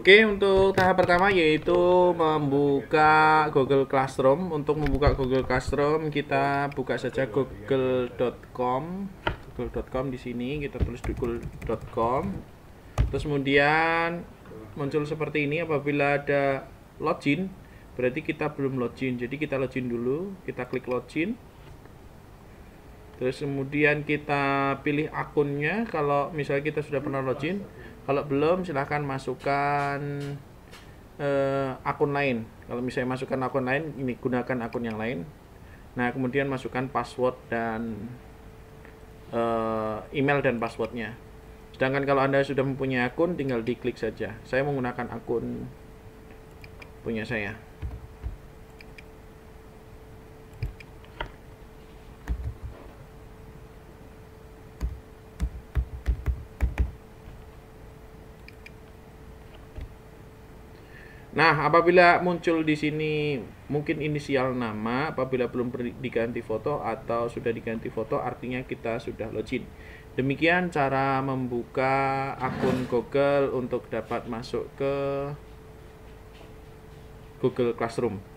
Oke, untuk tahap pertama yaitu membuka Google Classroom. Untuk membuka Google Classroom, kita buka saja google.com. google.com di sini kita tulis google.com. Terus kemudian muncul seperti ini apabila ada login, berarti kita belum login. Jadi kita login dulu, kita klik login terus kemudian kita pilih akunnya kalau misalnya kita sudah pernah login kalau belum silahkan masukkan uh, akun lain kalau misalnya masukkan akun lain ini gunakan akun yang lain nah kemudian masukkan password dan uh, email dan passwordnya sedangkan kalau anda sudah mempunyai akun tinggal diklik saja saya menggunakan akun punya saya Nah, apabila muncul di sini mungkin inisial nama, apabila belum diganti foto atau sudah diganti foto, artinya kita sudah login. Demikian cara membuka akun Google untuk dapat masuk ke Google Classroom.